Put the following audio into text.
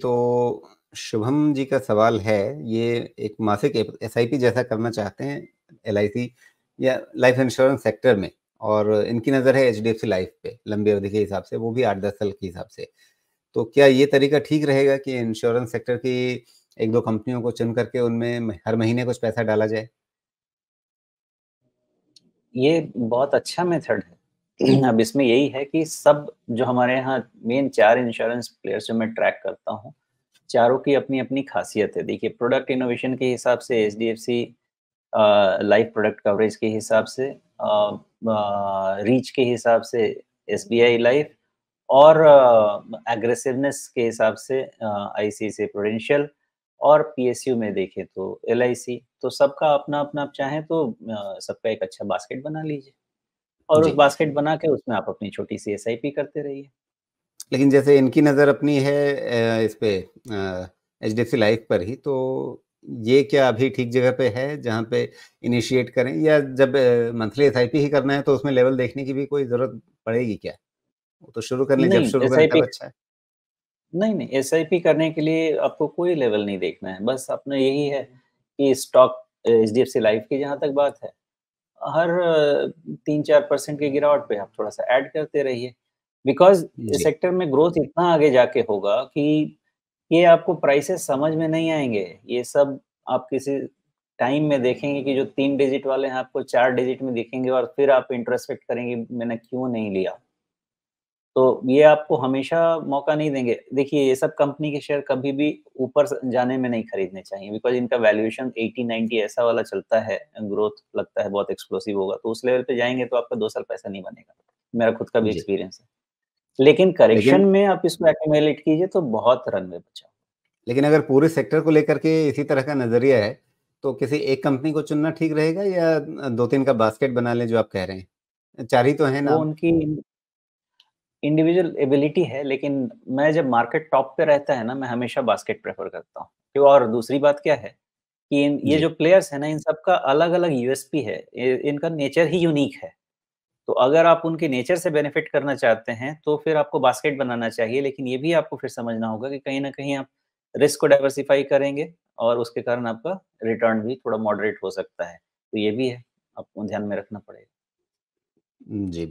तो शुभम जी का सवाल है ये एक मासिक पी जैसा करना चाहते हैं सी या लाइफ इंश्योरेंस सेक्टर में और इनकी नज़र है एच लाइफ पे लंबी अवधि के हिसाब से वो भी आठ दस साल के हिसाब से तो क्या ये तरीका ठीक रहेगा कि इंश्योरेंस सेक्टर की एक दो कंपनियों को चुन करके उनमें हर महीने कुछ पैसा डाला जाए ये बहुत अच्छा मेथड है अब इसमें यही है कि सब जो हमारे यहाँ मेन चार इंश्योरेंस प्लेयर्स जो मैं ट्रैक करता हूँ चारों की अपनी अपनी खासियत है देखिए प्रोडक्ट इनोवेशन के हिसाब से H D F C life product coverage के हिसाब से रीच के हिसाब से एस बी आई लाइफ और एग्रेसिवनेस के हिसाब से आई सी सी प्रोडेंशियल और पी एस यू में देखें तो एल आई सी तो सबका अपना अपना आप चाहें तो सबका एक अच्छा बास्केट बना लीजिए और उस बास्केट बना के उसमें आप अपनी छोटी सी एस करते रहिए लेकिन जैसे इनकी नज़र अपनी है इस पे एच डी लाइफ पर ही तो ये क्या अभी ठीक जगह पे है जहाँ पे इनिशिएट करें या जब मंथली एस ही करना है तो उसमें लेवल देखने की भी कोई ज़रूरत पड़ेगी क्या वो तो शुरू करने जब शुरू करें तब अच्छा है नहीं नहीं एस आई पी करने के लिए आपको कोई लेवल नहीं देखना है बस अपना यही है कि stock H D F C life की जहाँ तक बात है हर तीन चार परसेंट की गिरावट पे आप थोड़ा सा ऐड करते रहिए बिकॉज सेक्टर में ग्रोथ इतना आगे जाके होगा कि ये आपको प्राइसेस समझ में नहीं आएंगे ये सब आप किसी टाइम में देखेंगे कि जो तीन डिजिट वाले हैं आपको चार डिजिट में दिखेंगे और फिर आप इंटरेस्पेक्ट करेंगे मैंने क्यों नहीं लिया तो ये आपको हमेशा मौका नहीं देंगे देखिए ये सब कंपनी के शेयर कभी भी ऊपर जाने में नहीं खरीदने चाहिए बिकॉज इनका वैल्यूएशन 80 90 ऐसा वाला चलता है ग्रोथ लगता है बहुत एक्सप्लोसिव होगा तो उस लेवल पे जाएंगे तो आपका दो साल पैसा नहीं बनेगा मेरा खुद का भी एक्सपीरियंस है लेकिन करेक्शन में आप इसको एक्यूमुलेट कीजिए तो बहुत रन में बचा लेकिन अगर पूरे सेक्टर को लेकर के इसी तरह का नजरिया है तो किसी एक कंपनी को चुनना ठीक रहेगा या दो तीन का बास्केट बना लें जो आप कह रहे हैं चार ही तो है ना उनकी इंडिविजुअल एबिलिटी है लेकिन मैं जब मार्केट टॉप पे रहता है ना मैं हमेशा बास्केट प्रेफर करता हूँ क्यों और दूसरी बात क्या है कि इन ये जो प्लेयर्स है ना इन सबका अलग अलग यूएसपी है इनका नेचर ही यूनिक है तो अगर आप उनके नेचर से बेनिफिट करना चाहते हैं तो फिर आपको बास्केट बनाना चाहिए लेकिन ये भी आपको फिर समझना होगा कि कहीं ना कहीं आप रिस्क को डाइवर्सिफाई करेंगे और उसके कारण आपका रिटर्न भी थोड़ा मॉडरेट हो सकता है तो ये भी है आपको ध्यान में रखना पड़ेगा जी